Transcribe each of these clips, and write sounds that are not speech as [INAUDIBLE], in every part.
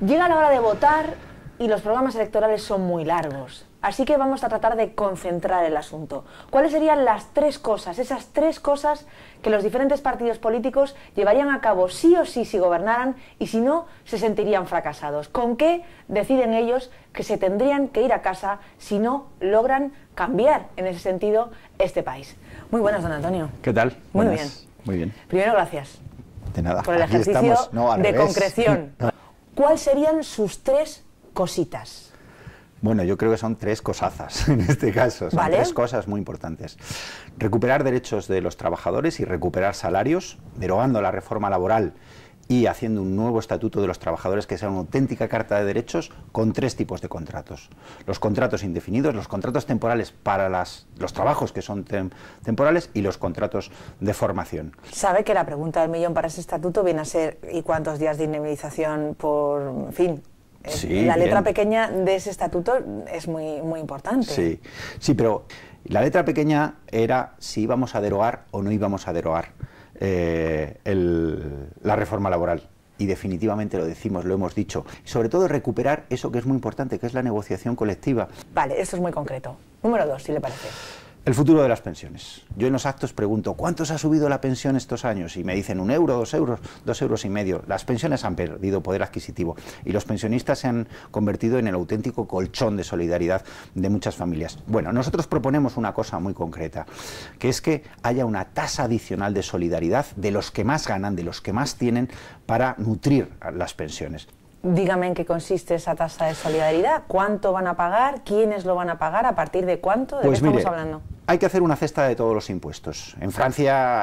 Llega la hora de votar y los programas electorales son muy largos. Así que vamos a tratar de concentrar el asunto. ¿Cuáles serían las tres cosas, esas tres cosas que los diferentes partidos políticos llevarían a cabo sí o sí si gobernaran y si no, se sentirían fracasados? ¿Con qué deciden ellos que se tendrían que ir a casa si no logran cambiar en ese sentido este país? Muy buenas, don Antonio. ¿Qué tal? Muy bien. Primero, gracias. De nada. Por el ejercicio de concreción. [LAUGHS] ¿Cuáles serían sus tres cositas? Bueno, yo creo que son tres cosazas [LAUGHS] en este caso, son tres cosas muy importantes. Recuperar derechos de los trabajadores y recuperar salarios, derogando la reforma laboral y haciendo un nuevo estatuto de los trabajadores que sea una auténtica carta de derechos con tres tipos de contratos. Los contratos indefinidos, los contratos temporales para los trabajos que son temporales y los contratos de formación. Sabe que la pregunta del millón para ese estatuto viene a ser ¿y cuántos días de indemnización por fin? Eh, la letra pequeña de ese estatuto es muy, muy importante. Sí, sí, pero la letra pequeña era si íbamos a derogar o no íbamos a derogar eh, la reforma laboral. Y definitivamente lo decimos, lo hemos dicho. Sobre todo recuperar eso que es muy importante, que es la negociación colectiva. Vale, eso es muy concreto. Número dos, si le parece. El futuro de las pensiones. Yo en los actos pregunto, ¿cuántos ha subido la pensión estos años? Y me dicen un euro, dos euros, dos euros y medio. Las pensiones han perdido poder adquisitivo y los pensionistas se han convertido en el auténtico colchón de solidaridad de muchas familias. Bueno, nosotros proponemos una cosa muy concreta, que es que haya una tasa adicional de solidaridad de los que más ganan, de los que más tienen, para nutrir las pensiones. Dígame en qué consiste esa tasa de solidaridad, cuánto van a pagar, quiénes lo van a pagar, a partir de cuánto, de pues qué estamos hablando hay que hacer una cesta de todos los impuestos. En Francia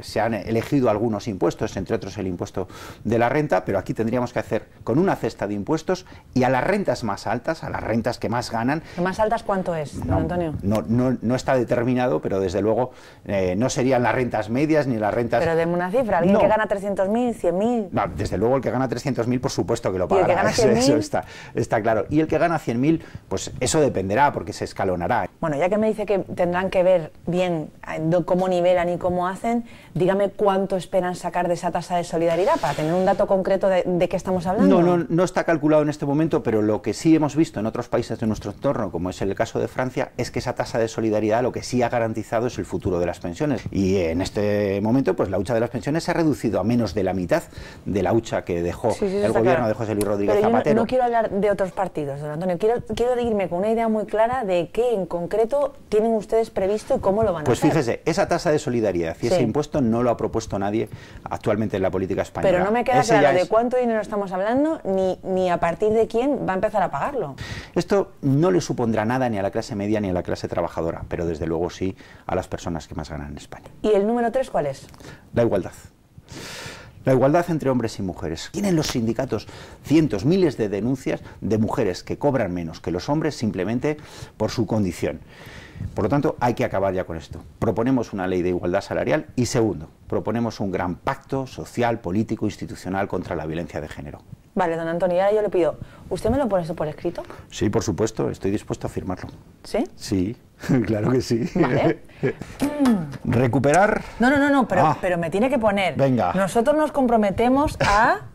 se han elegido algunos impuestos, entre otros el impuesto de la renta, pero aquí tendríamos que hacer con una cesta de impuestos y a las rentas más altas, a las rentas que más ganan. ¿Más altas cuánto es, Antonio? No, no, está determinado, pero desde luego eh, no serían las rentas medias ni las rentas... Pero denme una cifra, alguien que gana 300.000, 100.000... desde luego el que gana 300.000 por supuesto que lo paga. el que gana [LAUGHS] eso, está, está claro. Y el que gana 100.000, pues eso dependerá porque se escalonará. Bueno, ya que me dice que tendrá que ver bien eh, cómo nivelan y cómo hacen, dígame cuánto esperan sacar de esa tasa de solidaridad para tener un dato concreto de, qué estamos hablando. No, no, no está calculado en este momento, pero lo que sí hemos visto en otros países de nuestro entorno, como es el caso de Francia, es que esa tasa de solidaridad lo que sí ha garantizado es el futuro de las pensiones. Y en este momento, pues la hucha de las pensiones se ha reducido a menos de la mitad de la hucha que dejó el gobierno de José Luis Rodríguez Zapatero. no, quiero hablar de otros partidos, don Antonio. Quiero, quiero irme con una idea muy clara de qué en concreto tienen ustedes previsto y cómo lo van a pues hacer? Pues fíjese, esa tasa de solidaridad y ese impuesto no lo ha propuesto nadie actualmente en la política española. Pero no me queda claro de cuánto dinero estamos hablando ni, ni a partir de quién va a empezar a pagarlo. Esto no le supondrá nada ni a la clase media ni a la clase trabajadora, pero desde luego sí a las personas que más ganan en España. ¿Y el número tres cuál es? La igualdad. La igualdad entre hombres y mujeres. Tienen los sindicatos cientos, miles de denuncias de mujeres que cobran menos que los hombres simplemente por su condición. Por lo tanto, hay que acabar ya con esto. Proponemos una ley de igualdad salarial y segundo, proponemos un gran pacto social, político, institucional contra la violencia de género. Vale, don Antonio, ahora yo le pido, ¿usted me lo pone eso por escrito? Sí, por supuesto, estoy dispuesto a firmarlo. ¿Sí? Sí, [LAUGHS] claro que sí. [LAUGHS] ¿Recuperar? No, no, no, no pero, ah. pero me tiene que poner. Venga. Nosotros nos comprometemos a. [LAUGHS]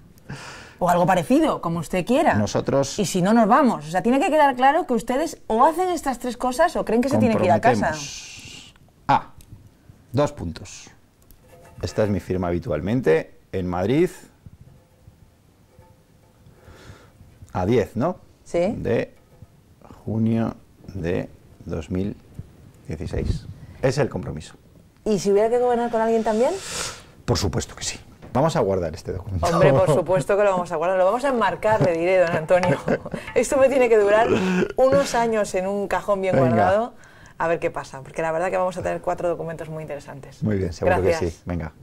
O algo parecido, como usted quiera. Nosotros. Y si no, nos vamos. O sea, tiene que quedar claro que ustedes o hacen estas tres cosas o creen que se tiene que ir a casa. Ah, dos puntos. Esta es mi firma habitualmente en Madrid. A 10, ¿no? Sí. De junio de 2016. Es el compromiso. ¿Y si hubiera que gobernar con alguien también? Por supuesto que sí. Vamos a guardar este documento. Hombre, por [LAUGHS] supuesto que lo vamos a guardar. Lo vamos a enmarcar, le diré, don Antonio. [LAUGHS] Esto me tiene que durar unos años en un cajón bien guardado. A ver qué pasa, porque la verdad que vamos a tener cuatro documentos muy interesantes. Muy bien, seguro que sí. Venga.